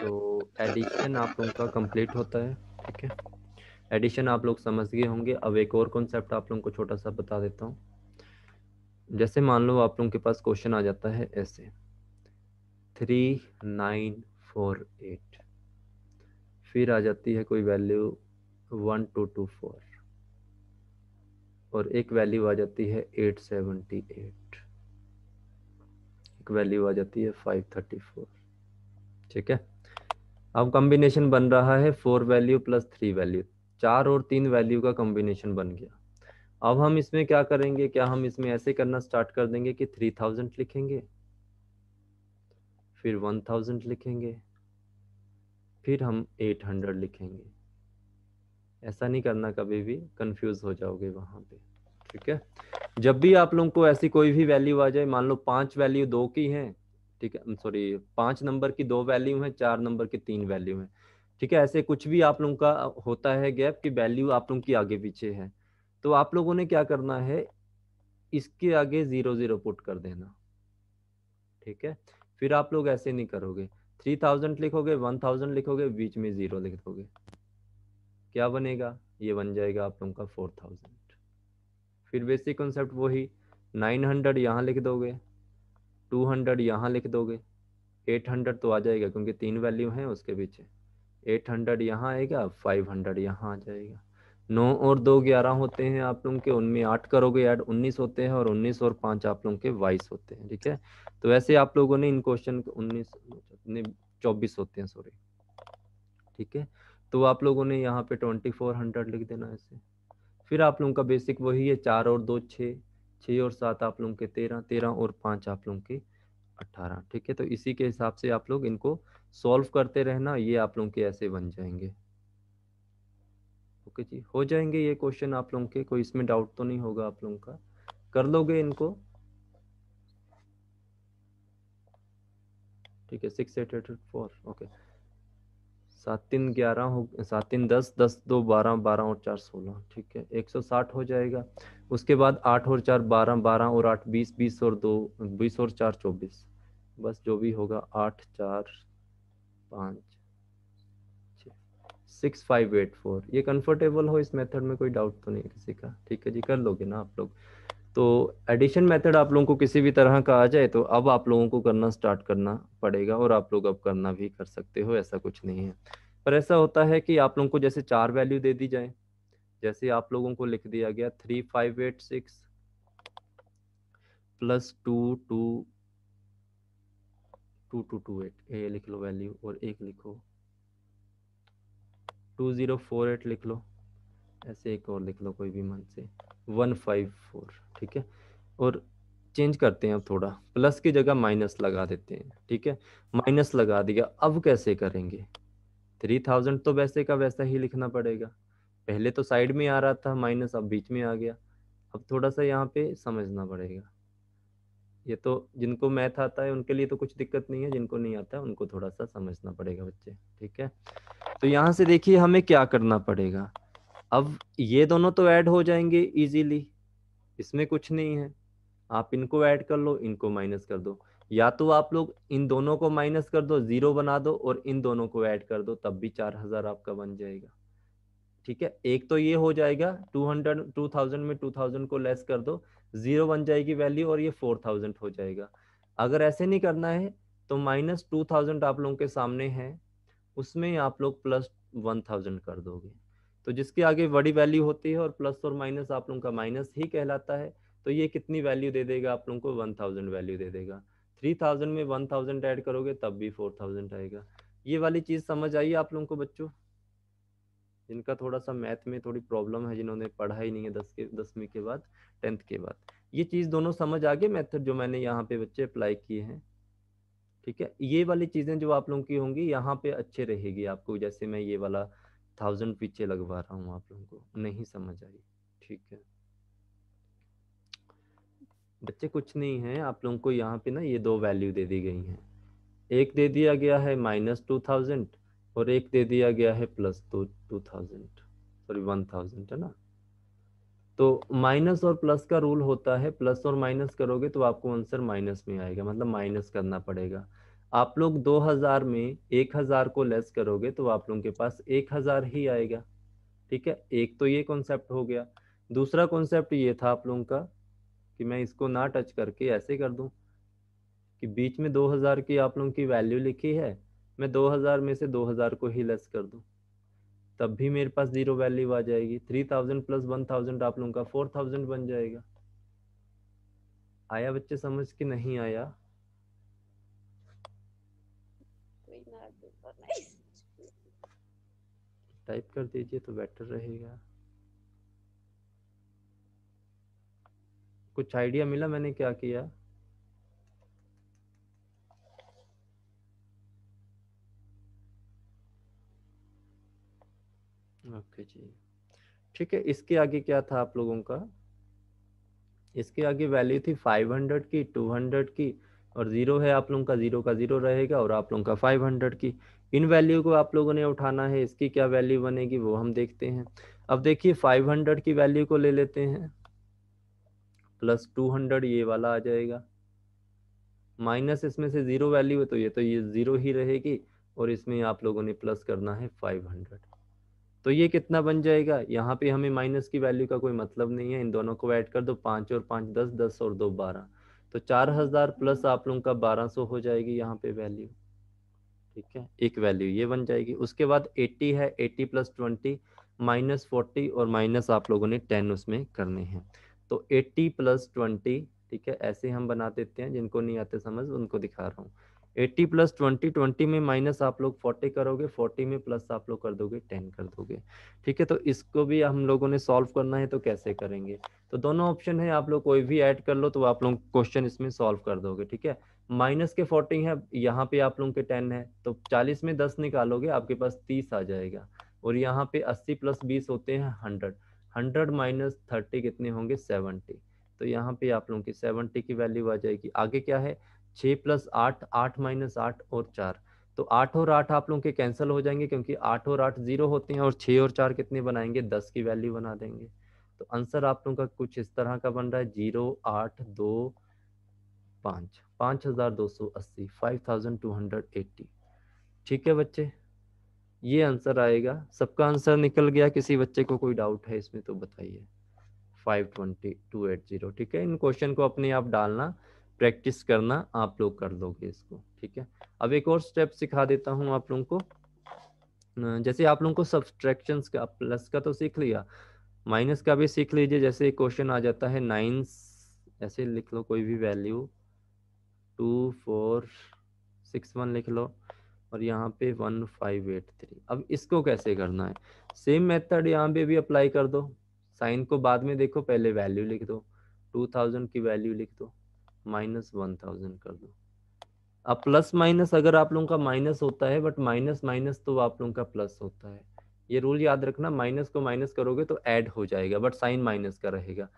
तो एडिशन आप लोगों का कंप्लीट होता है ठीक है एडिशन आप लोग समझ गए होंगे अब एक और कॉन्सेप्ट आप लोगों को छोटा सा बता देता हूँ जैसे मान लो आप लोगों के पास क्वेश्चन आ जाता है ऐसे थ्री नाइन फोर एट फिर आ जाती है कोई value one two two four और एक वैल्यू आ जाती है एट सेवेंटी एट एक वैल्यू आ जाती है फाइव थर्टी फोर ठीक है अब कॉम्बिनेशन बन रहा है four value plus three value चार और तीन वैल्यू का कॉम्बिनेशन बन गया अब हम इसमें क्या करेंगे क्या हम इसमें ऐसे करना स्टार्ट कर देंगे कि थ्री थाउजेंड लिखेंगे फिर वन थाउजेंड लिखेंगे फिर हम एट हंड्रेड लिखेंगे ऐसा नहीं करना कभी भी कंफ्यूज हो जाओगे वहां पे ठीक है जब भी आप लोगों को ऐसी कोई भी वैल्यू आ जाए मान लो पांच वैल्यू दो की हैं ठीक है सॉरी पांच नंबर की दो वैल्यू है चार नंबर की तीन वैल्यू है ठीक है ऐसे कुछ भी आप लोगों का होता है गैप की वैल्यू आप लोगों की आगे पीछे है तो आप लोगों ने क्या करना है इसके आगे जीरो जीरो पुट कर देना ठीक है फिर आप लोग ऐसे नहीं करोगे थ्री थाउजेंड लिखोगे वन थाउजेंड लिखोगे बीच में जीरो लिख दोगे क्या बनेगा ये बन जाएगा आप लोगों का फोर थाउजेंड फिर बेसिक कॉन्सेप्ट वही नाइन हंड्रेड यहाँ लिख दोगे टू हंड्रेड यहाँ लिख दोगे एट हंड्रेड तो आ जाएगा क्योंकि तीन वैल्यू हैं उसके पीछे एट हंड्रेड यहाँ आएगा फाइव हंड्रेड यहाँ आ जाएगा नौ और दो ग्यारह होते हैं आप लोग के उनमें आठ करोगे ऐड उन्नीस होते हैं और उन्नीस और पाँच आप लोगों के बाईस होते हैं ठीक है तो वैसे आप लोगों ने इन क्वेश्चन उन्नीस चौबीस होते हैं सॉरी ठीक है तो आप लोगों ने यहाँ पे ट्वेंटी फोर हंड्रेड लिख देना ऐसे फिर आप लोगों का बेसिक वही है चार और दो छः छः और सात आप लोगों के तेरह तेरह और पाँच आप लोगों के अट्ठारह ठीक है तो इसी के हिसाब से आप लोग इनको सॉल्व करते रहना ये आप लोगों के ऐसे बन जाएंगे ओके जी हो जाएंगे ये क्वेश्चन आप लोगों के कोई इसमें डाउट तो नहीं होगा आप लोगों का कर लोगे इनको ठीक है six eight eight four okay सात तीन ग्यारह हो सात तीन दस दस दो बारह बारह और चार सोलह ठीक है एक सौ साठ हो जाएगा उसके बाद आठ और चार बारह बारह और आठ बीस बीस और दो बीस और चार चौबीस बस जो भी होगा आठ चार पाँच सिक्स फाइव एट फोर ये कंफर्टेबल हो इस मेथड में कोई डाउट तो नहीं है किसी का ठीक है जी कर लोगे ना आप लोग तो एडिशन मेथड आप लोगों को किसी भी तरह का आ जाए तो अब आप लोगों को करना स्टार्ट करना पड़ेगा और आप लोग अब करना भी कर सकते हो ऐसा कुछ नहीं है पर ऐसा होता है कि आप लोगों को जैसे चार वैल्यू दे दी जाए जैसे आप लोगों को लिख दिया गया three five eight six plus two two two two two eight ए लिख लो वैल्यू और एक लिखो टू ज़ीरो फोर एट लिख लो ऐसे एक और लिख लो कोई भी मन से वन फाइव फोर ठीक है और चेंज करते हैं अब थोड़ा प्लस की जगह माइनस लगा देते हैं ठीक है माइनस लगा दिया अब कैसे करेंगे थ्री थाउजेंड तो वैसे का वैसा ही लिखना पड़ेगा पहले तो साइड में आ रहा था माइनस अब बीच में आ गया अब थोड़ा सा यहाँ पे समझना पड़ेगा ये तो जिनको मैथ आता है उनके लिए तो कुछ दिक्कत नहीं है जिनको नहीं आता है उनको थोड़ा सा समझना पड़ेगा बच्चे ठीक है तो यहाँ से देखिए हमें क्या करना पड़ेगा अब ये दोनों तो ऐड हो जाएंगे इजीली इसमें कुछ नहीं है आप इनको ऐड कर लो इनको माइनस कर दो या तो आप लोग इन दोनों को माइनस कर दो जीरो बना दो और इन दोनों को ऐड कर दो तब भी चार हजार आपका बन जाएगा ठीक है एक तो ये हो जाएगा टू हंड्रेड टू थाउजेंड में टू थाउजेंड को लेस कर दो जीरो बन जाएगी वैल्यू और ये फोर थाउजेंड हो जाएगा अगर ऐसे नहीं करना है तो माइनस टू थाउजेंड आप लोगों के सामने है उसमें आप लोग प्लस वन थाउजेंड कर दोगे तो जिसके आगे बड़ी वैल्यू होती है और प्लस और माइनस आप लोगों का माइनस ही कहलाता है तो ये कितनी वैल्यू दे देगा आप लोगों को वन थाउजेंड वैल्यू दे देगा थ्री थाउजेंड में वन थाउजेंड ऐड करोगे तब भी फोर थाउजेंड आएगा ये वाली चीज़ समझ आई आप लोगों को बच्चों जिनका थोड़ा सा मैथ में थोड़ी प्रॉब्लम है जिन्होंने पढ़ा ही नहीं है दस के दसवीं के बाद टेंथ के बाद ये चीज़ दोनों समझ आ गए मैथड जो मैंने यहाँ पे बच्चे अप्लाई किए हैं ठीक है ये वाली चीज़ें जो आप लोगों की होंगी यहाँ पे अच्छे रहेगी आपको जैसे मैं ये वाला थाउजेंड पीछे लगवा रहा हूँ आप लोगों को नहीं समझ आई ठीक है बच्चे कुछ नहीं है आप लोगों को यहाँ पे ना ये दो वैल्यू दे दी गई हैं एक दे दिया गया है माइनस टू थाउजेंड और एक दे दिया गया है plus two two thousand sorry one thousand है ना तो माइनस और प्लस का रूल होता है प्लस और माइनस करोगे तो आपको आंसर माइनस में आएगा मतलब माइनस करना पड़ेगा आप लोग 2000 में 1000 को लेस करोगे तो आप लोगों के पास 1000 ही आएगा ठीक है एक तो ये कॉन्सेप्ट हो गया दूसरा कॉन्सेप्ट ये था आप लोगों का कि मैं इसको ना टच करके ऐसे कर दूं कि बीच में 2000 की आप लोगों की वैल्यू लिखी है मैं 2000 में से 2000 को ही लेस कर दूं तब भी मेरे पास जीरो वैल्यू आ जाएगी 3000 प्लस 1000 आप लोगों का 4000 बन जाएगा आया बच्चे समझ के नहीं आया टाइप कर दीजिए तो बेटर रहेगा कुछ आइडिया मिला मैंने क्या किया ओके जी ठीक है इसके आगे क्या था आप लोगों का इसके आगे वैल्यू थी 500 की 200 की और ज़ीरो है आप लोगों का ज़ीरो का ज़ीरो रहेगा और आप लोगों का फाइव हंड्रेड की इन वैल्यू को आप लोगों ने उठाना है इसकी क्या वैल्यू बनेगी वो हम देखते हैं अब देखिए फाइव हंड्रेड की वैल्यू को ले लेते हैं प्लस टू हंड्रेड ये वाला आ जाएगा माइनस इसमें से ज़ीरो वैल्यू है तो ये तो ये ज़ीरो ही रहेगी और इसमें आप लोगों ने प्लस करना है फाइव हंड्रेड तो ये कितना बन जाएगा यहाँ पे हमें माइनस की वैल्यू का कोई मतलब नहीं है इन दोनों को ऐड कर दो पाँच और पाँच दस दस और दो बारह तो चार हजार प्लस आप लोगों का बारह सौ हो जाएगी यहाँ पे वैल्यू ठीक है एक वैल्यू ये बन जाएगी उसके बाद एट्टी है eighty plus twenty minus forty और माइनस आप लोगों ने टेन उसमें करने हैं तो एट्टी प्लस ट्वेंटी ठीक है ऐसे हम बना देते हैं जिनको नहीं आते समझ उनको दिखा रहा हूँ एट्टी प्लस ट्वेंटी ट्वेंटी में माइनस आप लोग फोर्टी करोगे फोर्टी में प्लस आप लोग कर दोगे टेन कर दोगे ठीक है तो इसको भी हम लोगों ने सॉल्व करना है तो कैसे करेंगे तो दोनों ऑप्शन है आप लोग कोई भी ऐड कर लो तो आप लोग क्वेश्चन इसमें सॉल्व कर दोगे ठीक है माइनस के फोर्टी है यहाँ पे आप लोग के टेन है तो चालीस में दस निकालोगे आपके पास तीस आ जाएगा और यहाँ पे अस्सी प्लस बीस होते हैं हंड्रेड हंड्रेड माइनस थर्टी कितने होंगे सेवनटी तो यहाँ पे आप लोगों की सेवनटी की वैल्यू आ जाएगी आगे क्या है छः प्लस आठ आठ माइनस आठ और चार तो आठ और आठ आप लोगों के कैंसिल हो जाएंगे क्योंकि आठ और आठ जीरो होते हैं और छः और चार कितने बनाएंगे दस की वैल्यू बना देंगे तो आंसर आप लोगों का कुछ इस तरह का बन रहा है जीरो आठ दो पाँच पाँच हज़ार दो सौ अस्सी five thousand two hundred eighty ठीक है बच्चे ये आंसर आएगा सबका आंसर निकल गया किसी बच्चे को कोई डाउट है इसमें तो बताइए five twenty two eight zero ठीक है इन क्वेश्चन को अपने आप डालना प्रैक्टिस करना आप लोग कर लोगे इसको ठीक है अब एक और स्टेप सिखा देता हूँ आप लोगों को जैसे आप लोगों को सब्सट्रैक्शन का प्लस का तो सीख लिया माइनस का भी सीख लीजिए जैसे क्वेश्चन आ जाता है नाइन ऐसे लिख लो कोई भी value two four six one लिख लो और यहाँ पे वन फाइव एट थ्री अब इसको कैसे करना है सेम मेथड यहाँ पे भी अप्लाई कर दो साइन को बाद में देखो पहले वैल्यू लिख दो टू थाउजेंड की वैल्यू लिख दो माइनस वन थाउजेंड कर दो अब प्लस माइनस अगर आप लोगों का माइनस होता है बट माइनस माइनस तो आप लोगों का प्लस होता है ये रूल याद रखना माइनस को माइनस करोगे तो ऐड हो जाएगा बट साइन माइनस का रहेगा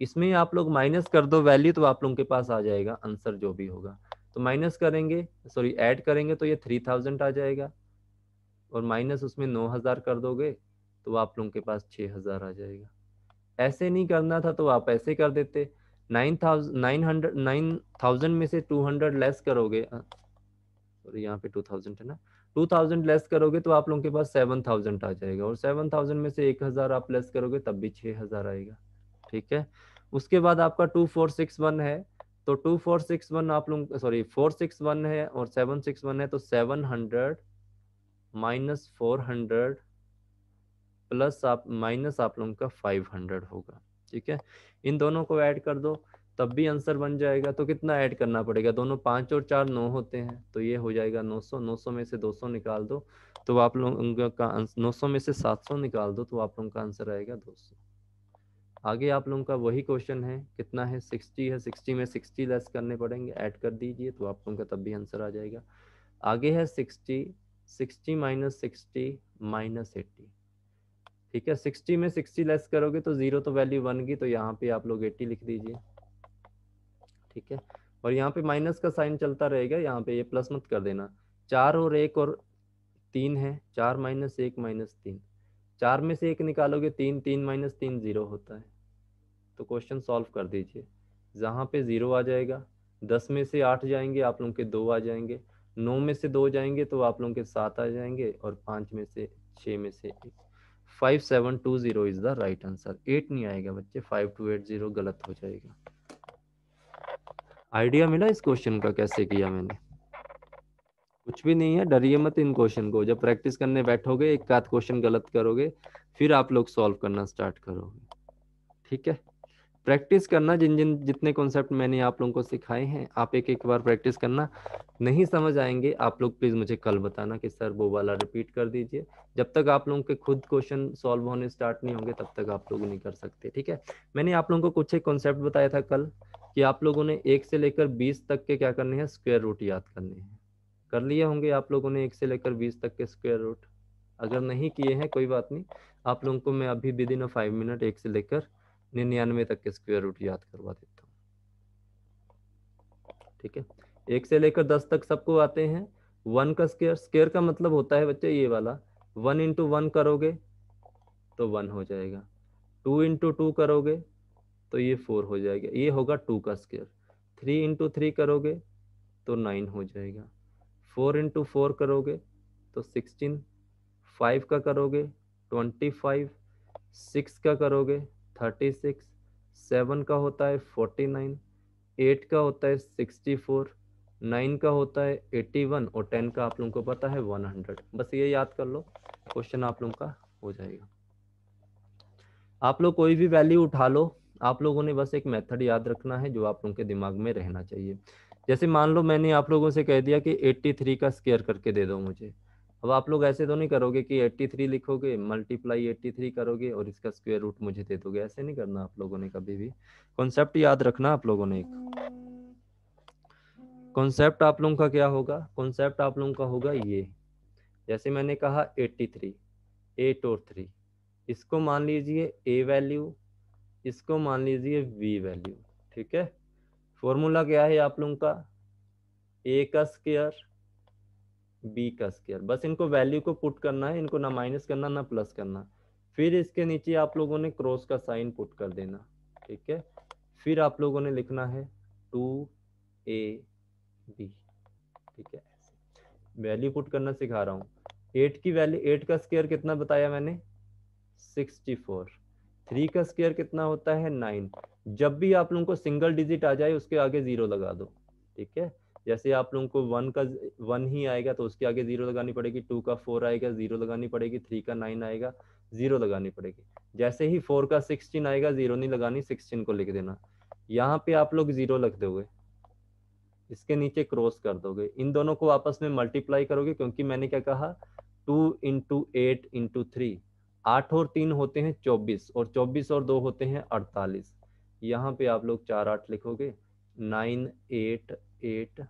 इसमें आप लोग माइनस कर दो वैल्यू तो आप लोगों के पास आ जाएगा आंसर जो भी होगा तो माइनस करेंगे सॉरी ऐड करेंगे तो ये थ्री थाउजेंड आ जाएगा और माइनस उसमें नौ हज़ार कर दोगे तो आप लोगों के पास छः हज़ार आ जाएगा ऐसे नहीं करना था तो आप ऐसे कर देते थाउजेंड में से टू हंड्रेड लेस करोगे सॉरी यहाँ पे टू थाउजेंड है ना टू थाउजेंड लेस करोगे तो आप लोगों के पास सेवन थाउजेंड आ जाएगा और सेवन थाउजेंड में से एक हजार आप लेस करोगे तब भी छः हजार आएगा ठीक है उसके बाद आपका टू फोर सिक्स वन है तो टू फोर सिक्स वन आप लोग सॉरी फोर सिक्स वन है और सेवन सिक्स वन है तो seven hundred minus four hundred plus आप माइनस आप लोगों का फाइव हंड्रेड होगा ठीक है इन दोनों को ऐड कर दो तब भी आंसर बन जाएगा तो कितना ऐड करना पड़ेगा दोनों पाँच और चार नौ होते हैं तो ये हो जाएगा नौ सौ नौ सौ में से दो सौ निकाल दो तो आप लोगों का नौ सौ में से सात सौ निकाल दो तो आप लोगों का आंसर आएगा दो सौ आगे आप लोगों का वही क्वेश्चन है कितना है सिक्सटी है सिक्सटी में सिक्सटी लेस करने पड़ेंगे ऐड कर दीजिए तो आप लोगों का तब भी आंसर आ जाएगा आगे है sixty sixty minus sixty minus eighty ठीक है सिक्सटी में सिक्सटी लेस करोगे तो जीरो तो वैल्यू वन की तो यहाँ पे आप लोग एट्टी लिख दीजिए ठीक है और यहाँ पे माइनस का साइन चलता रहेगा यहाँ पे ये प्लस मत कर देना चार और एक और तीन है चार माइनस एक माइनस तीन चार में से एक निकालोगे तीन तीन माइनस तीन जीरो होता है तो क्वेश्चन सॉल्व कर दीजिए जहाँ पे जीरो आ जाएगा दस में से आठ जाएंगे आप लोगों के दो आ जाएंगे नौ में से दो जाएंगे तो आप लोगों के सात आ जाएंगे और पाँच में से छः में से एक five seven two zero is the right answer eight नहीं आएगा बच्चे फाइव टू एट जीरो गलत हो जाएगा आइडिया मिला इस क्वेश्चन का कैसे किया मैंने कुछ भी नहीं है डरिए मत इन क्वेश्चन को जब प्रैक्टिस करने बैठोगे एक आध क्वेश्चन गलत करोगे फिर आप लोग सॉल्व करना स्टार्ट करोगे ठीक है प्रैक्टिस करना जिन जिन जितने कॉन्सेप्ट मैंने आप लोगों को सिखाए हैं आप एक एक बार प्रैक्टिस करना नहीं समझ आएंगे आप लोग प्लीज़ मुझे कल बताना कि सर वो वाला रिपीट कर दीजिए जब तक आप लोगों के खुद क्वेश्चन सॉल्व होने स्टार्ट नहीं होंगे तब तक आप लोग नहीं कर सकते ठीक है मैंने आप लोगों को कुछ एक कॉन्सेप्ट बताया था कल कि आप लोगों ने एक से लेकर बीस तक के क्या करने हैं स्क्वेयर रूट याद करने हैं कर लिए होंगे आप लोगों ने एक से लेकर बीस तक के स्क्वेयर रूट अगर नहीं किए हैं कोई बात नहीं आप लोगों को मैं अभी within a five minute एक से लेकर निन्यानवे तक के स्क्वायर रूट याद करवा देता हूँ ठीक है एक से लेकर दस तक सबको आते हैं वन का स्केयर स्केयर का मतलब होता है बच्चे ये वाला वन इंटू वन करोगे तो वन हो जाएगा टू इंटू टू करोगे तो ये फोर हो जाएगा ये होगा टू का स्केयर थ्री इंटू थ्री करोगे तो नाइन हो जाएगा फोर इंटू फोर करोगे तो सिक्सटीन फाइव का करोगे ट्वेंटी फाइव सिक्स का करोगे थर्टी सिक्स सेवन का होता है फोर्टी नाइन एट का होता है सिक्सटी फोर नाइन का होता है एट्टी वन और टेन का आप लोगों को पता है वन हंड्रेड बस ये याद कर लो क्वेश्चन आप लोगों का हो जाएगा आप लोग कोई भी वैल्यू उठा लो आप लोगों ने बस एक मेथड याद रखना है जो आप लोगों के दिमाग में रहना चाहिए जैसे मान लो मैंने आप लोगों से कह दिया कि 83 का स्केयर करके दे दो मुझे अब आप लोग ऐसे तो नहीं करोगे कि 83 लिखोगे मल्टीप्लाई 83 करोगे और इसका स्क्वायर रूट मुझे दे दोगे ऐसे नहीं करना आप लोगों ने कभी भी कॉन्सेप्ट याद रखना आप लोगों ने एक कॉन्सेप्ट आप लोगों का क्या होगा कॉन्सेप्ट आप लोगों का होगा ये जैसे मैंने कहा 83 एट और थ्री इसको मान लीजिए ए वैल्यू इसको मान लीजिए वी वैल्यू ठीक है फॉर्मूला क्या है आप लोगों का ए का स्क्वायर बी का स्केयर बस इनको वैल्यू को पुट करना है इनको ना माइनस करना ना प्लस करना फिर इसके नीचे आप लोगों ने क्रॉस का साइन पुट कर देना ठीक है फिर आप लोगों ने लिखना है टू ए बी ठीक है वैल्यू पुट करना सिखा रहा हूँ एट की वैल्यू एट का स्केयर कितना बताया मैंने सिक्सटी फोर थ्री का स्केयर कितना होता है नाइन जब भी आप लोगों को सिंगल डिजिट आ जाए उसके आगे जीरो लगा दो ठीक है जैसे आप लोगों को वन का वन ही आएगा तो उसके आगे जीरो लगानी पड़ेगी टू का फोर आएगा जीरो लगानी पड़ेगी थ्री का नाइन आएगा जीरो लगानी पड़ेगी जैसे ही फोर का सिक्सटीन आएगा जीरो नहीं लगानी सिक्सटीन को लिख देना यहाँ पे आप लोग जीरो लग दोगे इसके नीचे क्रॉस कर दोगे इन दोनों को आपस में मल्टीप्लाई करोगे क्योंकि मैंने क्या कहा two into eight into three आठ और तीन होते हैं चौबीस और चौबीस और दो होते हैं अड़तालीस यहाँ पे आप लोग चार आठ लिखोगे nine eight eight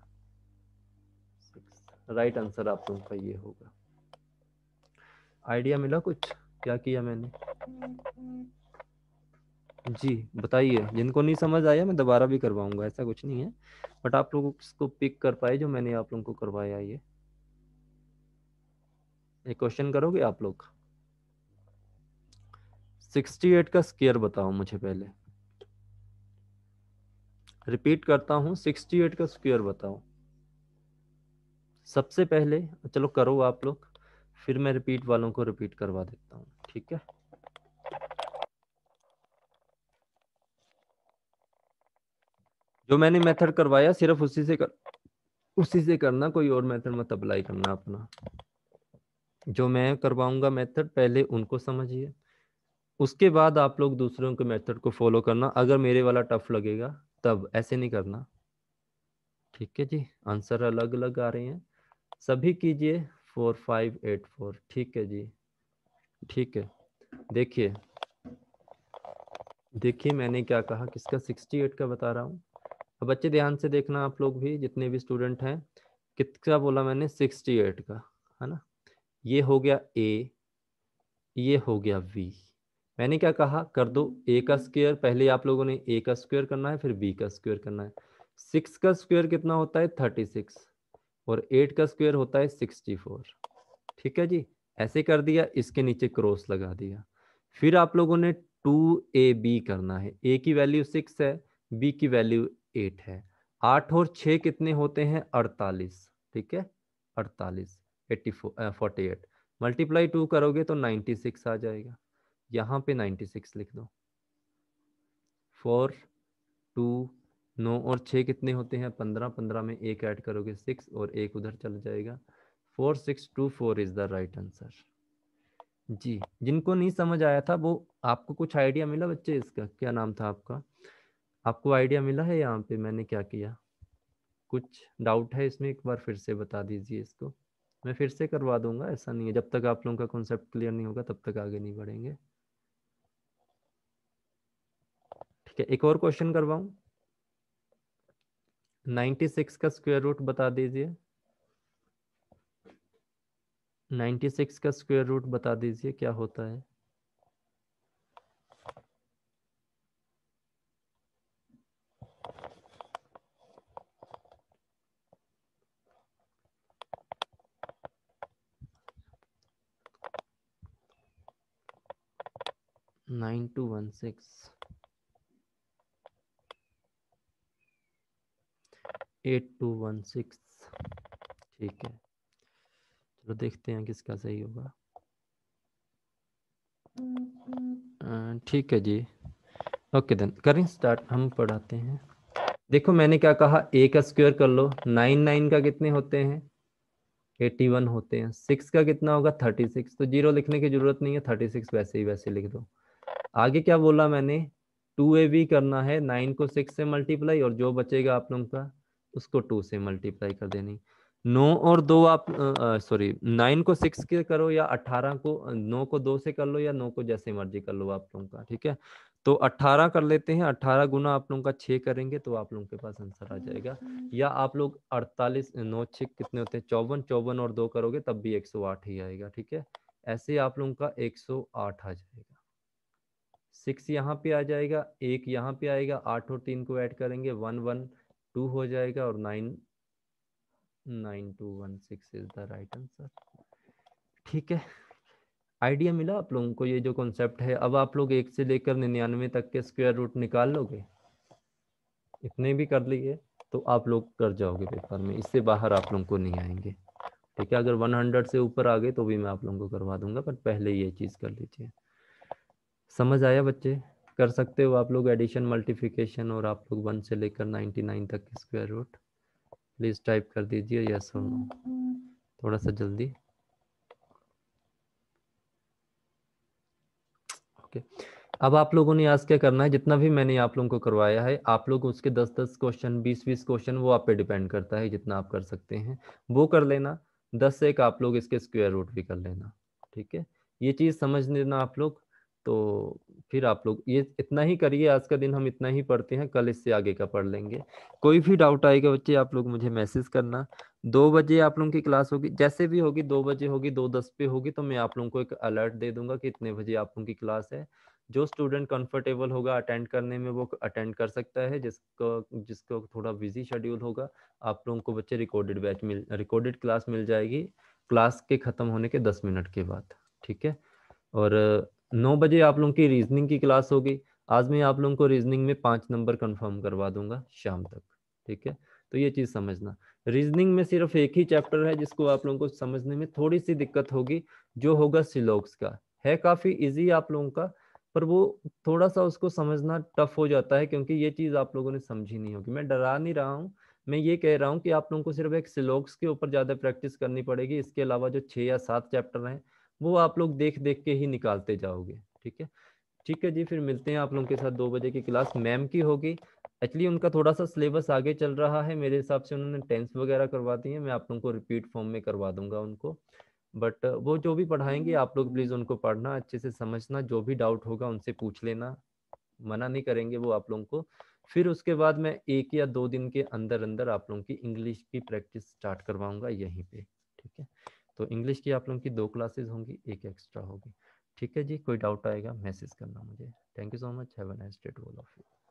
six right answer आप लोगों का ये होगा आइडिया मिला कुछ क्या किया मैंने जी बताइए जिनको नहीं समझ आया मैं दोबारा भी करवाऊंगा ऐसा कुछ नहीं है बट आप लोग इसको पिक कर पाए जो मैंने आप लोगों को करवाया ये एक क्वेश्चन करोगे आप लोग 68 का स्केयर बताओ मुझे पहले रिपीट करता हूँ सिक्सटी एट का स्क्वायर बताओ सबसे पहले चलो करो आप लोग फिर मैं रिपीट वालों को रिपीट करवा देता हूँ ठीक है जो मैंने मेथड करवाया सिर्फ उसी से कर उसी से करना कोई और मेथड मत अप्लाई करना अपना जो मैं करवाऊंगा मेथड पहले उनको समझिए उसके बाद आप लोग दूसरों के मेथड को फॉलो करना अगर मेरे वाला टफ लगेगा तब ऐसे नहीं करना ठीक है जी आंसर अलग अलग आ रहे हैं सभी कीजिए फोर फाइव एट फोर ठीक है जी ठीक है देखिए देखिए मैंने क्या कहा किसका सिक्सटी एट का बता रहा हूँ अब बच्चे ध्यान से देखना आप लोग भी जितने भी स्टूडेंट हैं कितना बोला मैंने सिक्सटी एट का है ना ये हो गया ए ये हो गया वी मैंने क्या कहा कर दो ए का स्क्वेयर पहले आप लोगों ने ए का स्क्वेयर करना है फिर बी का स्क्वेयर करना है सिक्स का स्क्वेयर कितना होता है थर्टी सिक्स और एट का स्क्वेयर होता है सिक्सटी फोर ठीक है जी ऐसे कर दिया इसके नीचे क्रॉस लगा दिया फिर आप लोगों ने टू ए बी करना है ए की वैल्यू सिक्स है बी की वैल्यू एट है आठ और छ कितने होते हैं अड़तालीस ठीक है अड़तालीस eighty four forty eight multiply two करोगे तो नाइन्टी सिक्स आ जाएगा यहाँ पे 96 लिख दो फोर टू नौ और छः कितने होते हैं पंद्रह पंद्रह में एक ऐड करोगे सिक्स और एक उधर चल जाएगा four six two four is the right answer जी जिनको नहीं समझ आया था वो आपको कुछ आइडिया मिला बच्चे इसका क्या नाम था आपका आपको आइडिया मिला है यहाँ पे मैंने क्या किया कुछ डाउट है इसमें एक बार फिर से बता दीजिए इसको मैं फिर से करवा दूंगा ऐसा नहीं है जब तक आप लोगों का कॉन्सेप्ट क्लियर नहीं होगा तब तक आगे नहीं बढ़ेंगे ठीक है एक और क्वेश्चन करवाऊं 96 का स्क्वायर रूट बता दीजिए 96 का स्क्वायर रूट बता दीजिए क्या होता है nine two one six eight two one six ठीक है चलो देखते हैं किसका सही होगा अं, ठीक है जी ओके देन करें स्टार्ट हम पढ़ाते हैं देखो मैंने क्या कहा ए का स्क्वायर कर लो नाइन नाइन का कितने होते हैं एटी वन होते हैं सिक्स का कितना होगा थर्टी सिक्स तो जीरो लिखने की जरूरत नहीं है थर्टी सिक्स वैसे ही वैसे लिख दो आगे क्या बोला मैंने टू ए बी करना है नाइन को सिक्स से मल्टीप्लाई और जो बचेगा आप लोगों का उसको टू से मल्टीप्लाई कर देनी नौ और दो आप सॉरी नाइन को सिक्स के करो या अट्ठारह को नौ को दो से कर लो या नौ को जैसे मर्जी कर लो आप लोगों का ठीक है तो अट्ठारह कर लेते हैं अट्ठारह गुना आप लोगों का छः करेंगे तो आप लोगों के पास आंसर आ जाएगा हम्म। या आप लोग अड़तालीस नौ छः कितने होते हैं चौवन चौवन और दो करोगे तब भी एक सौ आठ ही आएगा ठीक है ऐसे आप लोगों का एक सौ आठ आ जाएगा सिक्स यहाँ पे आ जाएगा एक यहाँ पे आएगा आठ और तीन को ऐड करेंगे वन वन टू हो जाएगा और nine nine two one six is the right answer ठीक है आइडिया मिला आप लोगों को ये जो कॉन्सेप्ट है अब आप लोग एक से लेकर निन्यानवे तक के स्क्वायर रूट निकाल लोगे इतने भी कर लिए तो आप लोग कर जाओगे पेपर में इससे बाहर आप लोगों को नहीं आएंगे ठीक है अगर 100 से ऊपर आ गए तो भी मैं आप लोगों को करवा दूंगा पर पहले ये चीज़ कर लीजिए समझ आया बच्चे कर सकते हो आप लोग एडिशन मल्टीप्लिकेशन और आप लोग वन से लेकर नाइन्टी नाइन तक स्क्वायर रूट प्लीज़ टाइप कर दीजिए यस और नो थोड़ा सा जल्दी ओके okay. अब आप लोगों ने आज क्या करना है जितना भी मैंने आप लोगों को करवाया है आप लोग उसके दस दस क्वेश्चन बीस बीस क्वेश्चन वो आप पे डिपेंड करता है जितना आप कर सकते हैं वो कर लेना दस से एक आप लोग इसके स्क्वायर रूट भी कर लेना ठीक है ये चीज़ समझ लेना आप लोग तो फिर आप लोग ये इतना ही करिए आज का दिन हम इतना ही पढ़ते हैं कल इससे आगे का पढ़ लेंगे कोई भी डाउट आएगा बच्चे आप लोग मुझे मैसेज करना दो बजे आप लोगों की क्लास होगी जैसे भी होगी दो बजे होगी दो दस पे होगी तो मैं आप लोगों को एक अलर्ट दे दूंगा कि इतने बजे आप लोगों की क्लास है जो स्टूडेंट कंफर्टेबल होगा अटेंड करने में वो अटेंड कर सकता है जिसको जिसको थोड़ा बिजी शेड्यूल होगा आप लोगों को बच्चे रिकॉर्डेड बैच मिल रिकॉर्डेड क्लास मिल जाएगी क्लास के ख़त्म होने के दस मिनट के बाद ठीक है और नौ बजे आप लोगों की रीजनिंग की क्लास होगी आज मैं आप लोगों को रीजनिंग में पांच नंबर कंफर्म करवा दूंगा शाम तक ठीक है तो ये चीज़ समझना रीजनिंग में सिर्फ एक ही चैप्टर है जिसको आप लोगों को समझने में थोड़ी सी दिक्कत होगी जो होगा सिलोक्स का है काफ़ी इजी आप लोगों का पर वो थोड़ा सा उसको समझना टफ हो जाता है क्योंकि ये चीज़ आप लोगों ने समझी नहीं होगी मैं डरा नहीं रहा हूँ मैं ये कह रहा हूँ कि आप लोगों को सिर्फ एक सिलोक्स के ऊपर ज़्यादा प्रैक्टिस करनी पड़ेगी इसके अलावा जो छह या सात चैप्टर हैं वो आप लोग देख देख के ही निकालते जाओगे ठीक है ठीक है जी फिर मिलते हैं आप लोगों के साथ दो बजे की क्लास मैम की होगी एक्चुअली उनका थोड़ा सा सिलेबस आगे चल रहा है मेरे हिसाब से उन्होंने टेंस वगैरह करवा दी है मैं आप लोगों को रिपीट फॉर्म में करवा दूंगा उनको बट वो जो भी पढ़ाएंगे आप लोग प्लीज़ उनको पढ़ना अच्छे से समझना जो भी डाउट होगा उनसे पूछ लेना मना नहीं करेंगे वो आप लोगों को फिर उसके बाद मैं एक या दो दिन के अंदर अंदर आप लोगों की इंग्लिश की प्रैक्टिस स्टार्ट करवाऊंगा यहीं पे ठीक है तो इंग्लिश की आप लोगों की दो क्लासेज होंगी एक एक्स्ट्रा होगी ठीक है जी कोई डाउट आएगा मैसेज करना मुझे thank you so much have a nice day to all of you